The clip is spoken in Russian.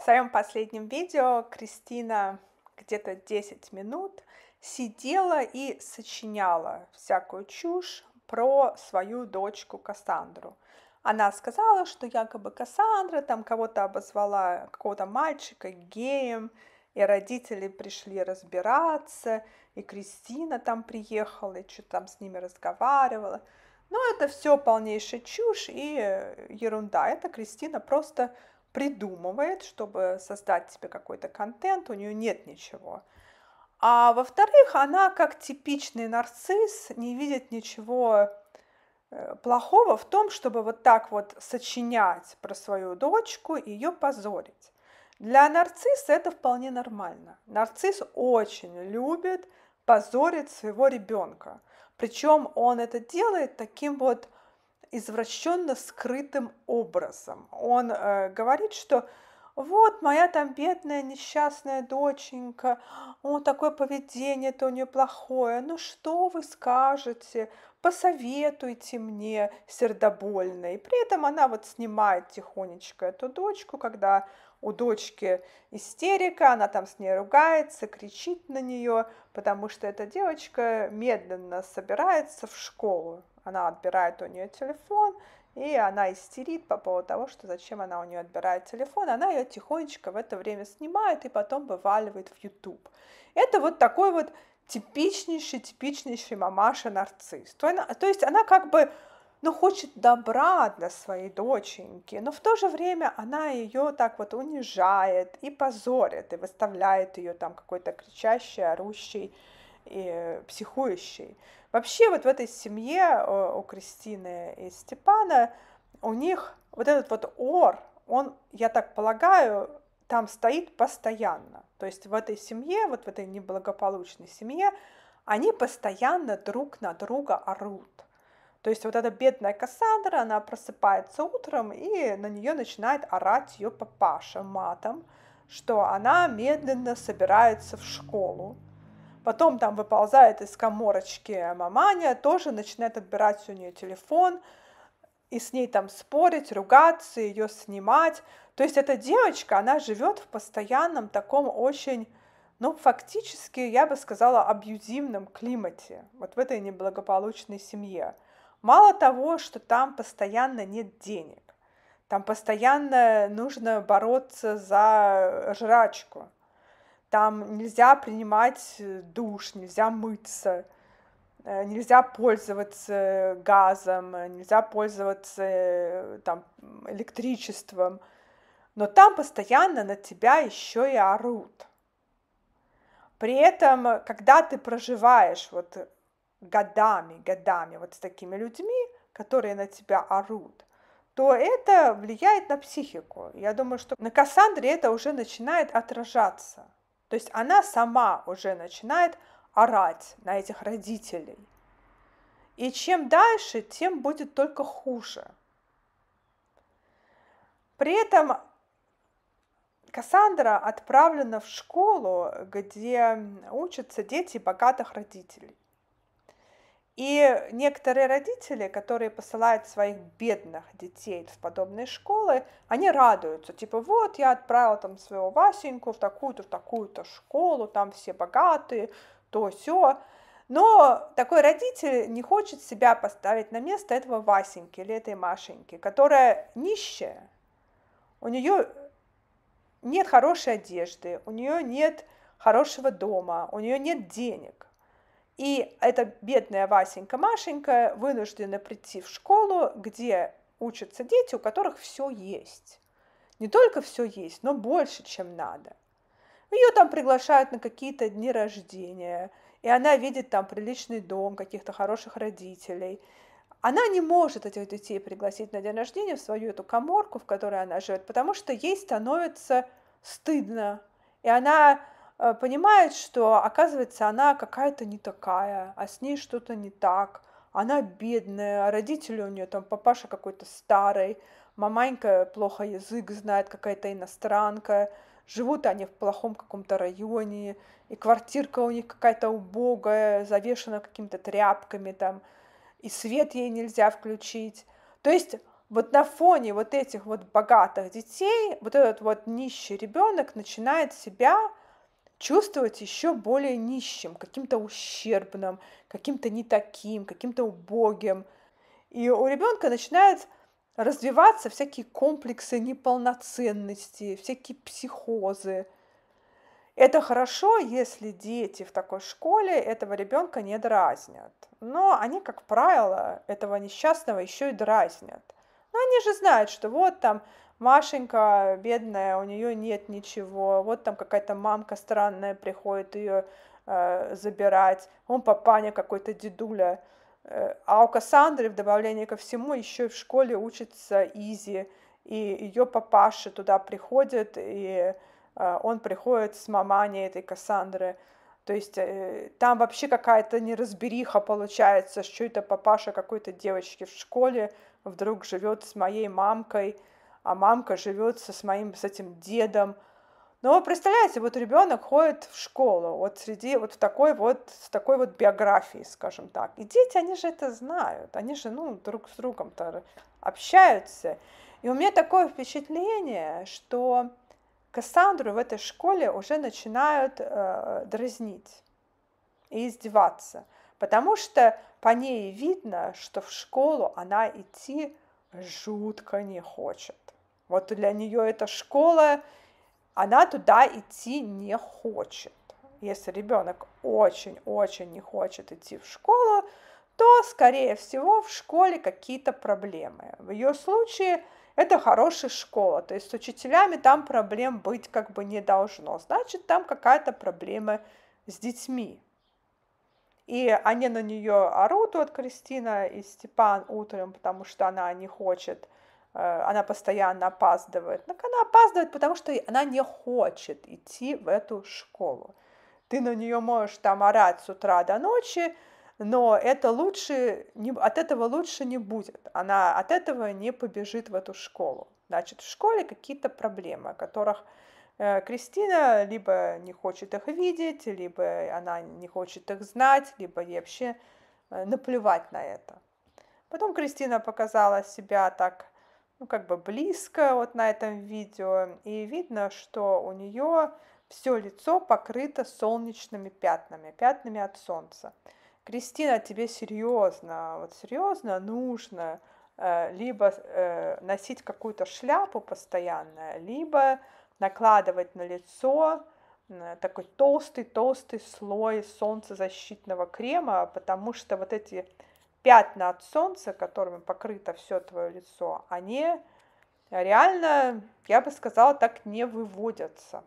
В своем последнем видео Кристина где-то 10 минут сидела и сочиняла всякую чушь про свою дочку Кассандру. Она сказала, что якобы Кассандра там кого-то обозвала, какого-то мальчика геем, и родители пришли разбираться, и Кристина там приехала, и что-то там с ними разговаривала. Но это все полнейшая чушь и ерунда. Это Кристина просто придумывает, чтобы создать себе какой-то контент, у нее нет ничего. А во-вторых, она, как типичный нарцисс, не видит ничего э, плохого в том, чтобы вот так вот сочинять про свою дочку и ее позорить. Для нарцисса это вполне нормально. Нарцисс очень любит позорить своего ребенка. Причем он это делает таким вот извращенно скрытым образом. Он э, говорит, что вот моя там бедная несчастная доченька, о, такое поведение-то у нее плохое, ну что вы скажете, посоветуйте мне сердобольно. И при этом она вот снимает тихонечко эту дочку, когда у дочки истерика, она там с ней ругается, кричит на нее, потому что эта девочка медленно собирается в школу она отбирает у нее телефон, и она истерит по поводу того, что зачем она у нее отбирает телефон. Она ее тихонечко в это время снимает и потом вываливает в YouTube. Это вот такой вот типичнейший, типичнейший мамаша-нарцисс. То, то есть она как бы ну, хочет добра для своей доченьки, но в то же время она ее так вот унижает и позорит, и выставляет ее там какой-то кричащей, орущей и психующий. Вообще вот в этой семье э, у Кристины и Степана у них вот этот вот ор, он, я так полагаю, там стоит постоянно. То есть в этой семье, вот в этой неблагополучной семье, они постоянно друг на друга орут. То есть вот эта бедная Кассандра, она просыпается утром, и на нее начинает орать ее папаша матом, что она медленно собирается в школу, Потом там выползает из коморочки маманя, тоже начинает отбирать у нее телефон, и с ней там спорить, ругаться, ее снимать. То есть эта девочка, она живет в постоянном таком очень, ну, фактически, я бы сказала, абьюзивном климате, вот в этой неблагополучной семье. Мало того, что там постоянно нет денег, там постоянно нужно бороться за жрачку, там нельзя принимать э, душ, нельзя мыться, э, нельзя пользоваться газом, э, нельзя пользоваться там, электричеством. Но там постоянно на тебя еще и орут. При этом, когда ты проживаешь вот годами, годами вот с такими людьми, которые на тебя орут, то это влияет на психику. Я думаю, что на Кассандре это уже начинает отражаться. То есть она сама уже начинает орать на этих родителей. И чем дальше, тем будет только хуже. При этом Кассандра отправлена в школу, где учатся дети богатых родителей. И некоторые родители, которые посылают своих бедных детей в подобные школы, они радуются, типа, вот я отправил там своего Васеньку в такую-то, в такую-то школу, там все богатые, то все. Но такой родитель не хочет себя поставить на место этого Васеньки или этой Машеньки, которая нищая. У нее нет хорошей одежды, у нее нет хорошего дома, у нее нет денег. И эта бедная Васенька Машенька вынуждена прийти в школу, где учатся дети, у которых все есть. Не только все есть, но больше, чем надо. Ее там приглашают на какие-то дни рождения, и она видит там приличный дом, каких-то хороших родителей. Она не может этих детей пригласить на день рождения в свою эту коморку, в которой она живет, потому что ей становится стыдно. И она Э, понимает, что, оказывается, она какая-то не такая, а с ней что-то не так. Она бедная, а родители у нее там папаша какой-то старый, маманька плохо язык знает, какая-то иностранка, живут они в плохом каком-то районе, и квартирка у них какая-то убогая, завешена какими-то тряпками там, и свет ей нельзя включить. То есть вот на фоне вот этих вот богатых детей, вот этот вот нищий ребенок начинает себя чувствовать еще более нищим, каким-то ущербным, каким-то не таким, каким-то убогим. И у ребенка начинает развиваться всякие комплексы неполноценности, всякие психозы. Это хорошо, если дети в такой школе этого ребенка не дразнят. Но они, как правило, этого несчастного еще и дразнят. Но они же знают, что вот там Машенька, бедная, у нее нет ничего. Вот там какая-то мамка странная приходит ее э, забирать. Он папаня какой-то дедуля. Э, а у Кассандры, в добавлении ко всему, еще в школе учится Изи, и ее папаша туда приходит, и э, он приходит с маманей этой Кассандры. То есть э, там вообще какая-то неразбериха получается, что это папаша какой-то девочки в школе вдруг живет с моей мамкой – а мамка живет со своим, с этим дедом. Но вы представляете, вот ребенок ходит в школу, вот среди вот в такой вот, с такой вот биографией, скажем так. И дети, они же это знают, они же, ну, друг с другом-то общаются. И у меня такое впечатление, что Кассандру в этой школе уже начинают э, дразнить и издеваться, потому что по ней видно, что в школу она идти жутко не хочет. Вот для нее эта школа, она туда идти не хочет. Если ребенок очень-очень не хочет идти в школу, то, скорее всего, в школе какие-то проблемы. В ее случае это хорошая школа, то есть с учителями там проблем быть как бы не должно. Значит, там какая-то проблема с детьми. И они на нее орут, вот Кристина и Степан утром, потому что она не хочет, э, она постоянно опаздывает. Так она опаздывает, потому что она не хочет идти в эту школу. Ты на нее можешь там орать с утра до ночи, но это лучше, не, от этого лучше не будет. Она от этого не побежит в эту школу. Значит, в школе какие-то проблемы, о которых Э, Кристина либо не хочет их видеть, либо она не хочет их знать, либо ей вообще э, наплевать на это. Потом Кристина показала себя так, ну, как бы близко вот на этом видео, и видно, что у нее все лицо покрыто солнечными пятнами, пятнами от солнца. Кристина, тебе серьезно, вот серьезно нужно э, либо э, носить какую-то шляпу постоянно, либо накладывать на лицо такой толстый-толстый слой солнцезащитного крема, потому что вот эти пятна от солнца, которыми покрыто все твое лицо, они реально, я бы сказала, так не выводятся.